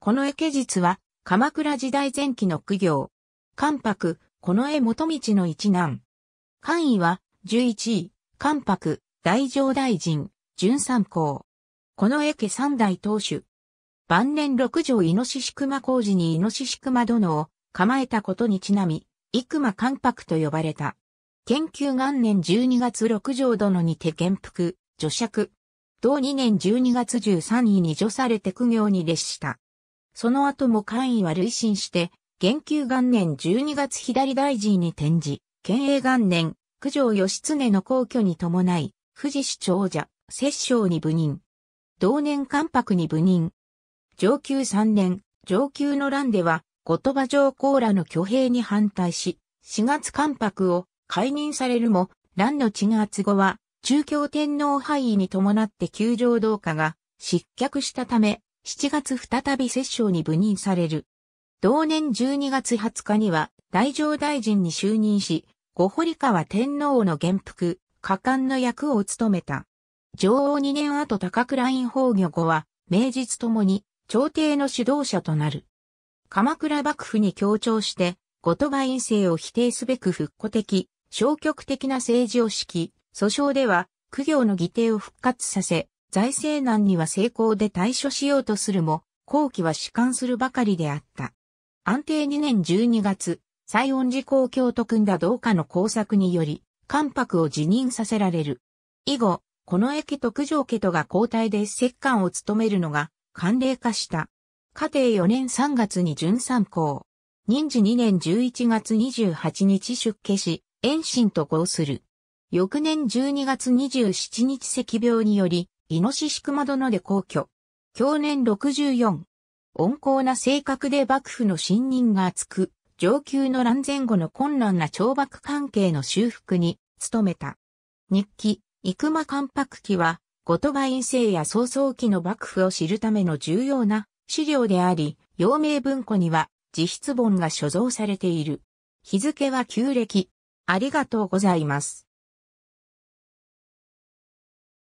この絵家実は、鎌倉時代前期の苦行。関白、この絵元道の一男。官位は、11位、関白、大乗大臣、準三公。この絵家三代当主。晩年六条イノシシ熊工事にイノシシ熊殿を構えたことにちなみ、イクマ関白と呼ばれた。研究元年12月六条殿にて元服、除爵。同2年12月13位に除されて苦行に列した。その後も官位は累進して、元久元年12月左大臣に転じ、県営元年、九条義経の皇居に伴い、富士市長者、摂政に部任。同年関白に部任。上級3年、上級の乱では、後鳥羽上皇らの挙兵に反対し、4月関白を解任されるも、乱の鎮圧後は、中京天皇廃位に伴って九条同化が失脚したため、7月再び摂政に部任される。同年12月20日には、大乗大臣に就任し、御堀川天皇の元服、下官の役を務めた。上王2年後高倉院崩御後は、名実ともに、朝廷の主導者となる。鎌倉幕府に協調して、後鳥羽院政を否定すべく復古的、消極的な政治を指揮、訴訟では、苦行の議定を復活させ、財政難には成功で対処しようとするも、後期は主観するばかりであった。安定2年12月、西恩寺公共と組んだ同家の工作により、関白を辞任させられる。以後、この駅と九条家とが交代で摂関を務めるのが、慣例化した。家庭4年3月に準参考。任時2年11月28日出家し、遠心と合する。翌年12月27日赤病により、イノシシ熊殿で皇居。去年64。温厚な性格で幕府の信任が厚く、上級の乱前後の困難な懲罰関係の修復に努めた。日記、生マ関白記は、後鳥羽院政や曹操期の幕府を知るための重要な資料であり、陽明文庫には自筆本が所蔵されている。日付は旧暦。ありがとうございます。